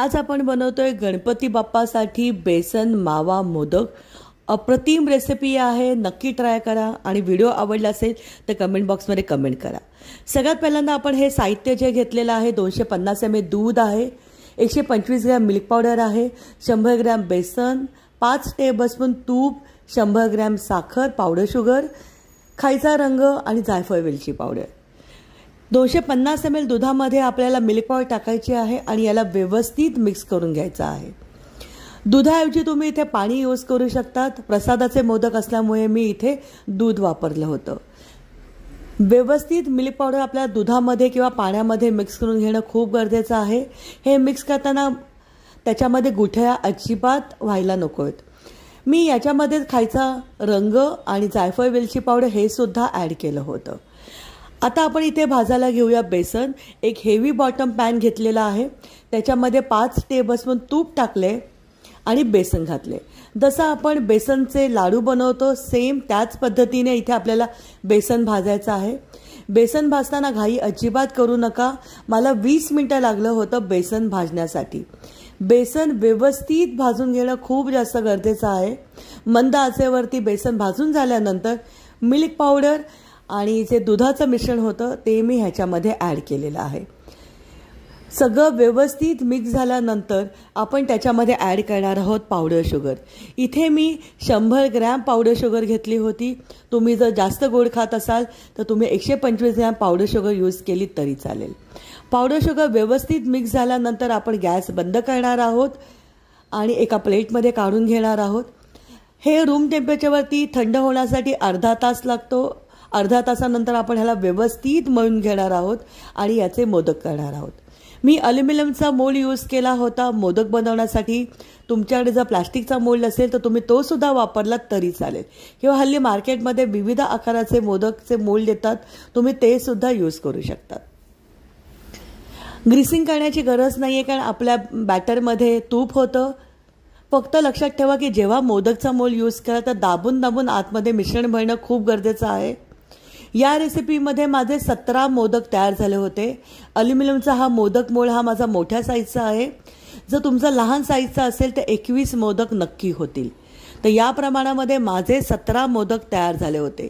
आज आपण बनवतोय गणपती बाप्पासाठी बेसन मावा मोदक अप्रतिम रेसिपी आहे नक्की ट्राय करा आणि व्हिडिओ आवडला असेल तर कमेंट बॉक्समध्ये कमेंट करा सगळ्यात पहिल्यांदा आपण हे साहित्य जे घेतलेलं आहे दोनशे पन्नास एम ए दूध आहे एकशे पंचवीस ग्रॅम मिल्क पावडर आहे शंभर ग्रॅम बेसन पाच टेबलस्पून तूप शंभर ग्रॅम साखर पावडर शुगर खायचा रंग आणि जायफळ वेलची पावडर दोनशे पन्नास एम एल दुधामध्ये आपल्याला मिल्क पावडर टाकायची आहे आणि याला व्यवस्थित मिक्स करून घ्यायचं आहे दुधाऐवजी तुम्ही इथे पाणी यूज करू शकतात प्रसादाचे मोदक असल्यामुळे मी इथे दूध वापरलं होतं व्यवस्थित मिल्क पावडर आपल्या दुधामध्ये किंवा पाण्यामध्ये मिक्स करून घेणं खूप गरजेचं आहे हे मिक्स करताना त्याच्यामध्ये गुठळ्या अजिबात व्हायला आहेत मी याच्यामध्ये खायचा रंग आणि जायफळ वेलची पावडर हे सुद्धा ॲड केलं होतं आता आपण इथे भाजायला घेऊया बेसन एक हेवी बॉटम पॅन घेतलेला आहे त्याच्यामध्ये पाच टेबलस्पून तूप टाकले आणि बेसन घातले जसं आपण बेसनचे लाडू बनवतो सेम त्याच पद्धतीने इथे आपल्याला बेसन भाजायचं आहे बेसन भाजताना घाई अजिबात करू नका मला वीस मिनटं लागलं होतं बेसन भाजण्यासाठी बेसन व्यवस्थित भाजून घेणं खूप जास्त गरजेचं आहे मंद आचेवरती बेसन भाजून झाल्यानंतर मिल्क पावडर आणि जे दुधाचं मिश्रण होतं ते मी ह्याच्यामध्ये ॲड केलेलं आहे सगळं व्यवस्थित मिक्स झाल्यानंतर आपण त्याच्यामध्ये ॲड करणार आहोत पावडर शुगर इथे मी शंभर ग्रॅम पावडर शुगर घेतली होती तुम्ही जर जास्त गोड खात असाल तर तुम्ही एकशे पंचवीस ग्रॅम पावडर शुगर यूज केली तरी चालेल पावडर शुगर व्यवस्थित मिक्स झाल्यानंतर आपण गॅस बंद करणार आहोत आणि एका प्लेटमध्ये काढून घेणार आहोत हे रूम टेम्परेचरवरती थंड होण्यासाठी अर्धा तास लागतो अर्धा तासानंतर आपण ह्याला व्यवस्थित मळून घेणार आहोत आणि याचे मोदक करणार आहोत मी अल्युमिनियमचा मोल यूज केला होता मोदक बनवण्यासाठी तुमच्याकडे जर प्लास्टिकचा मोल्ड असेल तर तुम्ही तो सुद्धा वापरलात तरी चालेल किंवा हल्ली मार्केटमध्ये विविध आकाराचे मोदकचे मोल्ड देतात तुम्ही ते सुद्धा यूज करू शकतात ग्रीसिंग करण्याची गरज नाही आहे कारण आपल्या बॅटरमध्ये तूप होतं फक्त लक्षात ठेवा की जेव्हा मोदकचा मोल यूज करा तर दाबून दाबून आतमध्ये मिश्रण भरणं खूप गरजेचं आहे या रेसिपीमध्ये माझे सतरा मोदक तयार झाले होते अल्युमिनियमचा हा मोदक मोळ हा माझा मोठ्या साईजचा आहे जर तुमचा लहान साईजचा असेल तर एकवीस मोदक नक्की होतील तर या प्रमाणामध्ये माझे सतरा मोदक तयार झाले होते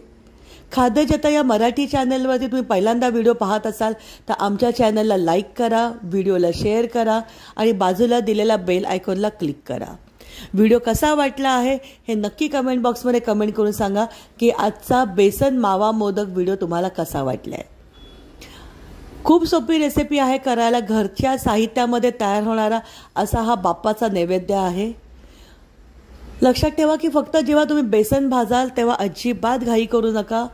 जता या मराठी चॅनलवरती तुम्ही पहिल्यांदा व्हिडिओ पाहत असाल तर आमच्या चॅनलला लाईक करा व्हिडिओला शेअर करा आणि बाजूला दिलेल्या बेल आयकॉनला क्लिक करा व्हिडिओ कसा वाटला आहे हे नक्की कमेंट बॉक्समध्ये कमेंट करून सांगा की आजचा बेसन मावा मोदक व्हिडिओ तुम्हाला कसा वाटला आहे खूप सोपी रेसिपी आहे करायला घरच्या साहित्यामध्ये तयार होणारा असा हा बाप्पाचा नैवेद्य आहे लक्षात ठेवा की फक्त जेव्हा तुम्ही बेसन भाजाल तेव्हा अजिबात घाई करू नका